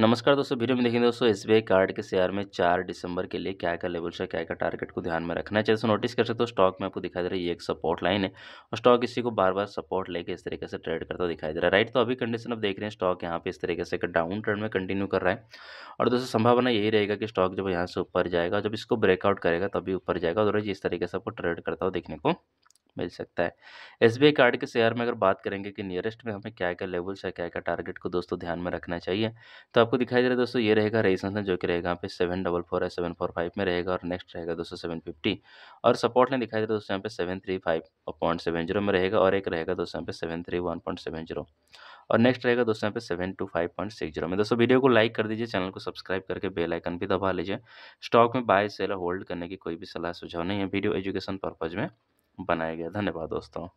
नमस्कार दोस्तों वीडियो में देखेंगे दोस्तों एस कार्ड के शेयर में चार दिसंबर के लिए क्या क्या लेवल से क्या क्या टारगेट को ध्यान में रखना है जैसे नोटिस कर सकते हो स्टॉक में आपको दिखाई दे रहा है ये एक सपोर्ट लाइन है और स्टॉक इसी को बार बार सपोर्ट लेके इस तरीके से ट्रेड करता दिखाई दे रहा है राइट तो अभी कंडीशन आप देख रहे हैं स्टॉक यहाँ पे इस तरीके से डाउन ट्रेंड में कंटिन्यू कर रहा है और दोस्तों संभावना यही रहेगा कि स्टॉक जब यहाँ से ऊपर जाएगा जब इसको ब्रेकआउट करेगा तभी ऊपर जाएगा और इस तरीके से आपको ट्रेड करता हुआ देखने को मिल सकता है एस कार्ड के शेयर में अगर बात करेंगे कि नियरेस्ट में हमें क्या क्या लेवल्स है क्या क्या टारगेट को दोस्तों ध्यान में रखना चाहिए तो आपको दिखाई दे रहा है दोस्तों ये रहेगा रेजिस्टेंस जो कि रहेगा यहाँ पे सेवन डबल फोर है सेवन फोर फाइव में रहेगा और नेक्स्ट रहेगा दोस्तों सेवन फिफ्टी और सपोर्ट ने दिखाई दे रहा है दोस्तों यहाँ पे seven three five point seven zero में रहेगा और एक रहेगा दोस्तों यहाँ पे seven three one point seven zero और नेक्स्ट रहेगा दोस्तों यहाँ पे seven two five point six zero में दोस्तों वीडियो को लाइक कर दीजिए चैनल को सब्सक्राइब करके बेल आइकन भी दबा लीजिए स्टॉक में बाय सेल होल्ड करने की कोई भी सलाह सुझाव नहीं है वीडियो एजुकेशन पर्पज़ में बनाया गया धन्यवाद दोस्तों